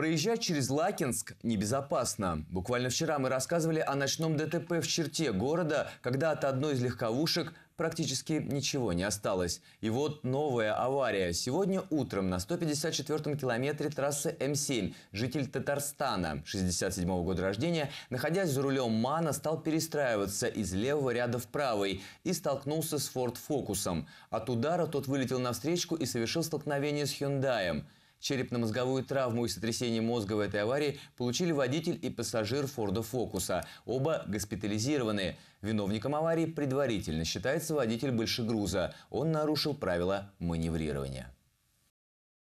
Проезжать через Лакинск небезопасно. Буквально вчера мы рассказывали о ночном ДТП в черте города, когда от одной из легковушек практически ничего не осталось. И вот новая авария. Сегодня утром на 154-м километре трассы М7 житель Татарстана 67-го года рождения, находясь за рулем МАНа, стал перестраиваться из левого ряда в правый и столкнулся с Форд Фокусом. От удара тот вылетел на встречку и совершил столкновение с Hyundai. Черепно-мозговую травму и сотрясение мозга в этой аварии получили водитель и пассажир Форда Фокуса. Оба госпитализированы. Виновником аварии предварительно считается водитель большегруза. Он нарушил правила маневрирования.